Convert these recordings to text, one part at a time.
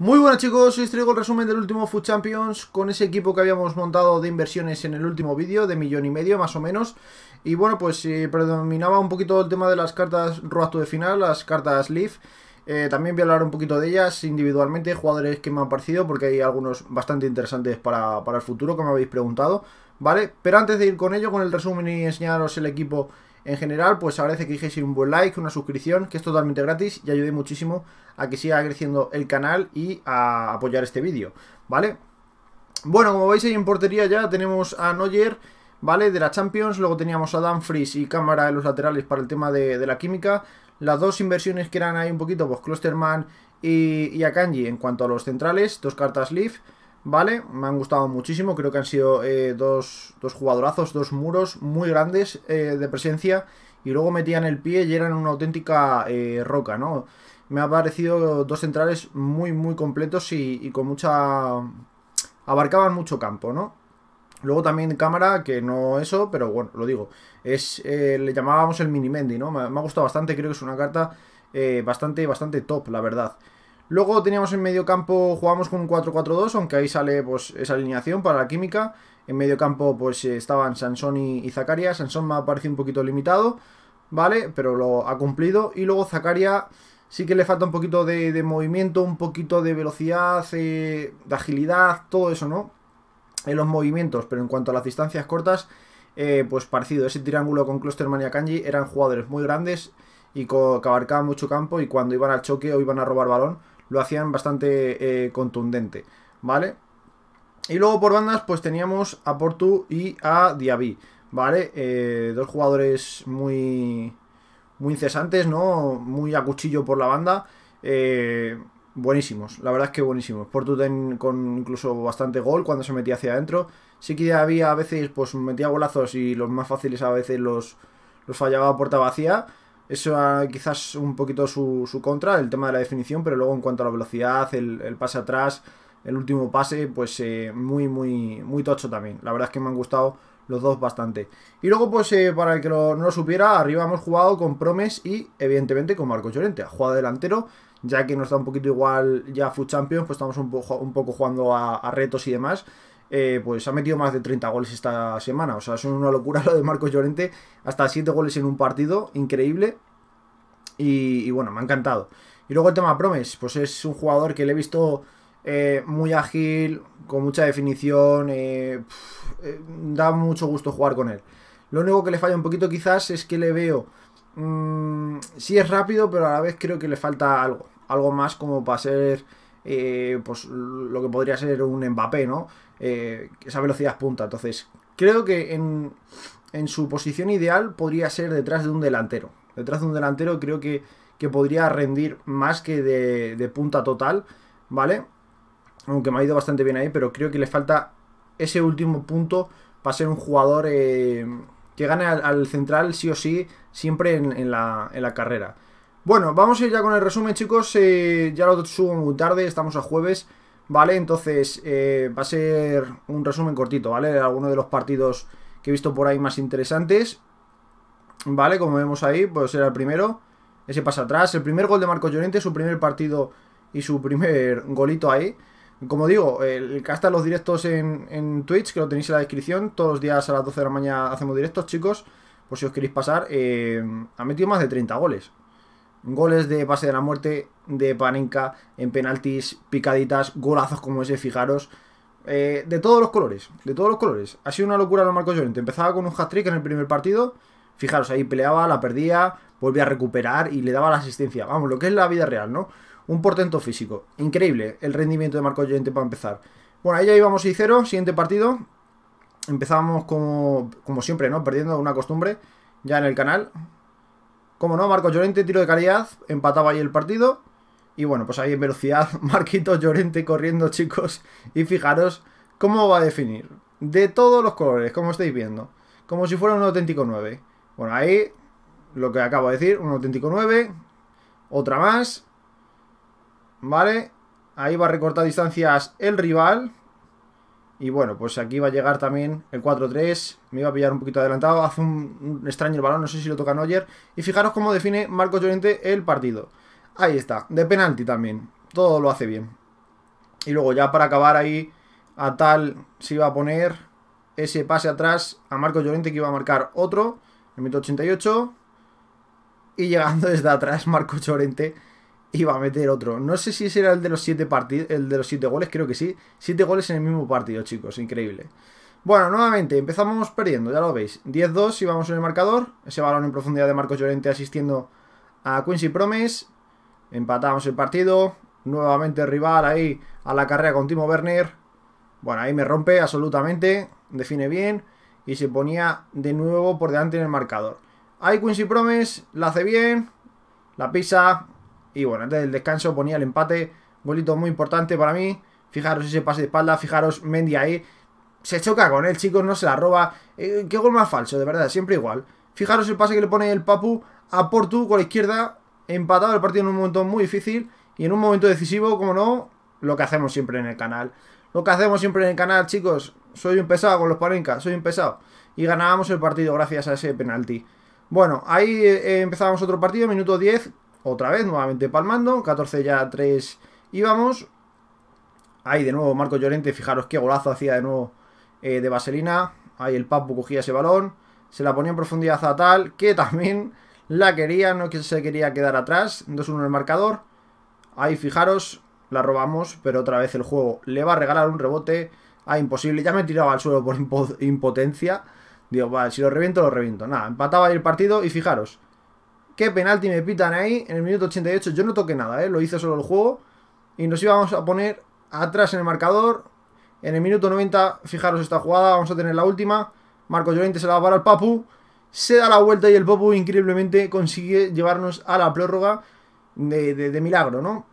Muy buenas chicos, hoy os traigo el resumen del último Food Champions con ese equipo que habíamos montado de inversiones en el último vídeo, de millón y medio más o menos. Y bueno, pues eh, predominaba un poquito el tema de las cartas Road de final, las cartas Leaf. Eh, también voy a hablar un poquito de ellas individualmente, jugadores que me han parecido, porque hay algunos bastante interesantes para, para el futuro que me habéis preguntado, ¿vale? Pero antes de ir con ello, con el resumen y enseñaros el equipo en general, pues agradece que dejéis un buen like, una suscripción, que es totalmente gratis y ayude muchísimo a que siga creciendo el canal y a apoyar este vídeo, ¿vale? Bueno, como veis ahí en portería ya tenemos a Noyer, ¿vale? De la Champions, luego teníamos a Danfries y Cámara en los laterales para el tema de, la química. Las dos inversiones que eran ahí un poquito, pues Clusterman y, y Akanji en cuanto a los centrales, dos cartas Leaf. ¿vale? Me han gustado muchísimo, creo que han sido eh, dos, dos, jugadorazos, dos muros muy grandes eh, de presencia y luego metían el pie y eran una auténtica eh, roca, ¿no? Me ha parecido dos centrales muy, muy completos y, con mucha... abarcaban mucho campo, ¿no? Luego también cámara, que no eso, pero bueno, lo digo, es le llamábamos el mini Mendy, ¿no? Me, me, ha gustado bastante, creo que es una carta bastante, bastante top, la verdad. Luego teníamos en medio campo, jugamos con un 4-4-2, aunque ahí sale pues, esa alineación para la química. En medio campo pues eh, estaban Sansón y, Zacaria. Sansón me ha parecido un poquito limitado, ¿vale? Pero lo ha cumplido. Y luego Zacaria sí que le falta un poquito de, movimiento, un poquito de velocidad, eh, de agilidad, todo eso, ¿no? En los movimientos, pero en cuanto a las distancias cortas, eh, pues parecido. Ese triángulo con Clusterman y Akanji eran jugadores muy grandes y que abarcaban mucho campo y cuando iban al choque o iban a robar balón, lo hacían bastante eh, contundente, ¿vale? Y luego por bandas, pues teníamos a Portu y a Diaby, ¿vale? Eh, dos jugadores muy, muy incesantes, ¿no? Muy a cuchillo por la banda. Eh, buenísimos, la verdad es que buenísimos. Portu ten con incluso bastante gol cuando se metía hacia adentro. Sí que había a veces, pues metía golazos y los más fáciles a veces los, los fallaba a puerta vacía. Eso quizás un poquito su, contra, el tema de la definición, pero luego en cuanto a la velocidad, el, pase atrás, el último pase, pues eh, muy, muy, muy tocho también. La verdad es que me han gustado los dos bastante. Y luego, pues eh, para el que lo, no lo supiera, arriba hemos jugado con Promes y evidentemente con Marco Llorente. Ha jugado delantero, ya que nos da un poquito igual ya Food Champions, pues estamos un, un poco jugando a, retos y demás. Eh, pues ha metido más de 30 goles esta semana. O sea, es una locura lo de Marcos Llorente. Hasta 7 goles en un partido, increíble. Y, bueno, me ha encantado. Y luego el tema Promes, pues es un jugador que le he visto eh, muy ágil, con mucha definición. Eh, da mucho gusto jugar con él. Lo único que le falla un poquito quizás es que le veo... Mm, sí es rápido, pero a la vez creo que le falta algo. Algo más como para ser... pues lo que podría ser un Mbappé, ¿no? Eh, esa velocidad punta. Entonces, creo que en, su posición ideal podría ser detrás de un delantero. Detrás de un delantero creo que, que podría rendir más que de, punta total, ¿vale? Aunque me ha ido bastante bien ahí, pero creo que le falta ese último punto para ser un jugador eh, que gane al, central sí o sí, siempre en, la, carrera. Bueno, vamos a ir ya con el resumen, chicos. Eh, ya lo subo muy tarde, estamos a jueves. ¿vale? Entonces eh, va a ser un resumen cortito, ¿vale? Algunos de los partidos que he visto por ahí más interesantes, ¿vale? Como vemos ahí, pues era el primero, ese pasa atrás, el primer gol de Marco Llorente, su primer partido y su primer golito ahí. Como digo, el casta los directos en, en Twitch, que lo tenéis en la descripción, todos los días a las 12 de la mañana hacemos directos, chicos, por si os queréis pasar, eh, ha metido más de 30 goles. Goles de pase de la muerte, de Panenka, en penaltis, picaditas, golazos como ese, fijaros. Eh, de todos los colores, de todos los colores. Ha sido una locura lo Marcos Llorente. Empezaba con un hat-trick en el primer partido. Fijaros, ahí peleaba, la perdía, volvía a recuperar y le daba la asistencia. Vamos, lo que es la vida real, ¿no? Un portento físico. Increíble el rendimiento de Marco Llorente para empezar. Bueno, ahí ya íbamos 6-0. Siguiente partido. Empezábamos como, como siempre, ¿no? Perdiendo una costumbre ya en el canal. Como no, Marco Llorente, tiro de calidad, empataba ahí el partido. Y bueno, pues ahí en velocidad, Marquito Llorente corriendo, chicos. Y fijaros cómo va a definir. De todos los colores, como estáis viendo. Como si fuera un auténtico 9. Bueno, ahí lo que acabo de decir, un auténtico 9. Otra más. ¿Vale? Ahí va a recortar distancias el rival. Y bueno, pues aquí va a llegar también el 4-3. Me iba a pillar un poquito adelantado. Hace un, extraño el balón, no sé si lo toca Neuer. Y fijaros cómo define Marco Llorente el partido. Ahí está, de penalti también. Todo lo hace bien. Y luego ya para acabar ahí, a tal se iba a poner ese pase atrás a Marco Llorente que iba a marcar otro. En 88 Y llegando desde atrás Marco Llorente iba a meter otro. No sé si ese era el de los siete partidos, el de los siete goles, creo que sí. Siete goles en el mismo partido, chicos, increíble. Bueno, nuevamente, empezamos perdiendo, ya lo veis. 10-2 y vamos en el marcador. Ese balón en profundidad de Marcos Llorente asistiendo a Quincy Promes. Empatamos el partido. Nuevamente rival ahí a la carrera con Timo Werner. Bueno, ahí me rompe absolutamente. Define bien. Y se ponía de nuevo por delante en el marcador. Ahí Quincy Promes la hace bien. La pisa. Y bueno, antes del descanso ponía el empate. Golito muy importante para mí. Fijaros ese pase de espalda, fijaros Mendy ahí. Se choca con él, chicos, no se la roba. Eh, qué gol más falso, de verdad, siempre igual. Fijaros el pase que le pone el Papu a Portu con la izquierda. Empatado el partido en un momento muy difícil. Y en un momento decisivo, como no, lo que hacemos siempre en el canal. Lo que hacemos siempre en el canal, chicos. Soy un pesado con los parencas, soy un pesado. Y ganábamos el partido gracias a ese penalti. Bueno, ahí eh, empezamos otro partido, minuto 10, otra vez, nuevamente palmando. 14 ya, 3 íbamos. Ahí de nuevo Marco Llorente, fijaros qué golazo hacía de nuevo eh, de Vaselina. Ahí el Papu cogía ese balón. Se la ponía en profundidad a tal, que también la quería, no que se quería quedar atrás. 2-1 en el marcador. Ahí fijaros, la robamos, pero otra vez el juego le va a regalar un rebote. Ah, imposible. Ya me tiraba al suelo por impotencia. Digo, vale, si lo reviento, lo reviento. Nada, empataba ahí el partido y fijaros, ¿Qué penalti me pitan ahí? En el minuto 88 yo no toqué nada, ¿eh? Lo hice solo el juego. Y nos íbamos a poner atrás en el marcador. En el minuto 90, fijaros esta jugada, vamos a tener la última. Marco Llorente se la va para el Papu. Se da la vuelta y el Papu increíblemente consigue llevarnos a la prórroga de, milagro, ¿no?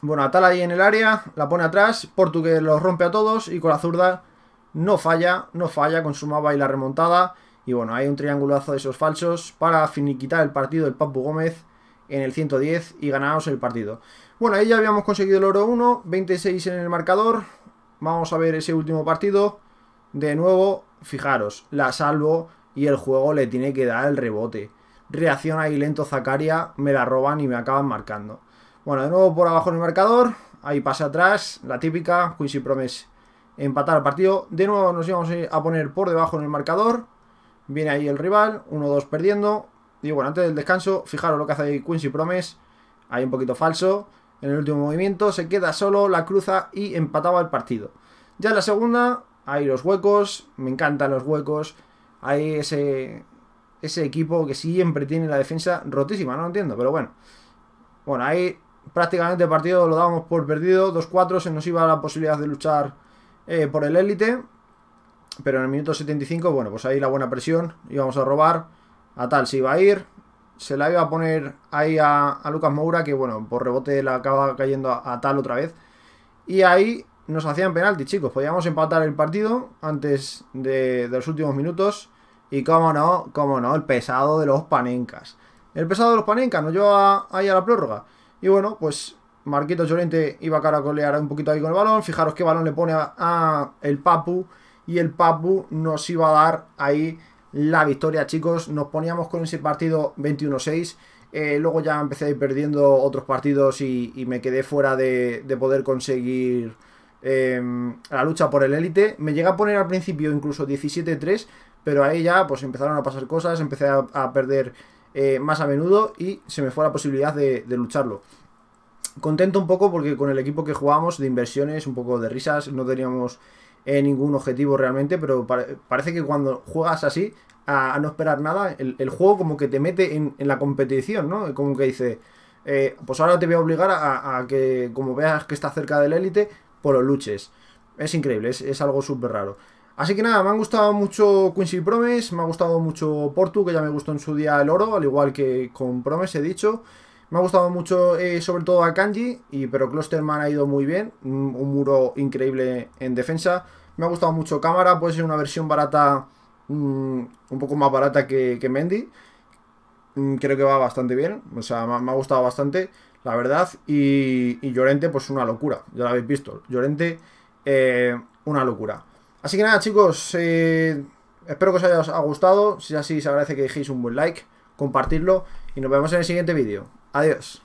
Bueno, Atala ahí en el área, la pone atrás, Portugués que los rompe a todos y con la zurda no falla, no falla, consumaba y la remontada. Y bueno, hay un triangulazo de esos falsos para finiquitar el partido del Papu Gómez en el 110 y ganamos el partido. Bueno, ahí ya habíamos conseguido el oro 1, 26 en el marcador. Vamos a ver ese último partido. De nuevo, fijaros, la salvo y el juego le tiene que dar el rebote. Reacción ahí lento Zacaria, me la roban y me acaban marcando. Bueno, de nuevo por abajo en el marcador. Ahí pasa atrás, la típica, Quincy Promes empatar el partido. De nuevo nos íbamos a poner por debajo en el marcador. Viene ahí el rival, 1-2 perdiendo. Y bueno, antes del descanso, fijaros lo que hace ahí Quincy Promes. Ahí un poquito falso. En el último movimiento se queda solo, la cruza y empataba el partido. Ya en la segunda, hay los huecos. Me encantan los huecos. Hay ese, ese equipo que siempre tiene la defensa rotísima, no lo entiendo, pero bueno. Bueno, ahí prácticamente el partido lo dábamos por perdido. 2-4 se nos iba la posibilidad de luchar eh, por el élite. Pero en el minuto 75, bueno, pues ahí la buena presión. Íbamos a robar. A tal se iba a ir. Se la iba a poner ahí a, Lucas Moura, que bueno, por rebote la acaba cayendo a, tal otra vez. Y ahí nos hacían penalti, chicos. Podíamos empatar el partido antes de, los últimos minutos. Y cómo no, cómo no, el pesado de los panencas. El pesado de los panencas nos lleva ahí a la prórroga. Y bueno, pues Marquito Llorente iba a caracolear un poquito ahí con el balón. Fijaros qué balón le pone a, a el Papu y el Papu nos iba a dar ahí la victoria, chicos. Nos poníamos con ese partido 21-6. Eh, luego ya empecé a ir perdiendo otros partidos y, me quedé fuera de, poder conseguir em, la lucha por el élite. Me llegué a poner al principio incluso 17-3, pero ahí ya pues empezaron a pasar cosas, empecé a, perder eh, más a menudo y se me fue la posibilidad de, de lucharlo contento un poco porque con el equipo que jugábamos de inversiones, un poco de risas, no teníamos eh, ningún objetivo realmente, pero parece que cuando juegas así, a, no esperar nada, el, juego como que te mete en, la competición, ¿no? Como que dice, eh, pues ahora te voy a obligar a, que, como veas que está cerca del élite, pues los luches. Es increíble, es, algo súper raro. Así que nada, me han gustado mucho Quincy Promes, me ha gustado mucho Portu, que ya me gustó en su día el oro, al igual que con Promes he dicho. Me ha gustado mucho, eh, sobre todo a Kanji, y, pero Clusterman ha ido muy bien. Un, muro increíble en defensa. Me ha gustado mucho Cámara, puede ser una versión barata, mm, un poco más barata que, que Mendy. Mm, creo que va bastante bien, o sea, me, ha gustado bastante, la verdad. Y, Llorente, pues una locura, ya lo habéis visto. Llorente, eh, una locura. Así que nada, chicos, eh, espero que os haya gustado. Si es así, se agradece que dejéis un buen like, compartirlo y nos vemos en el siguiente vídeo. Adiós.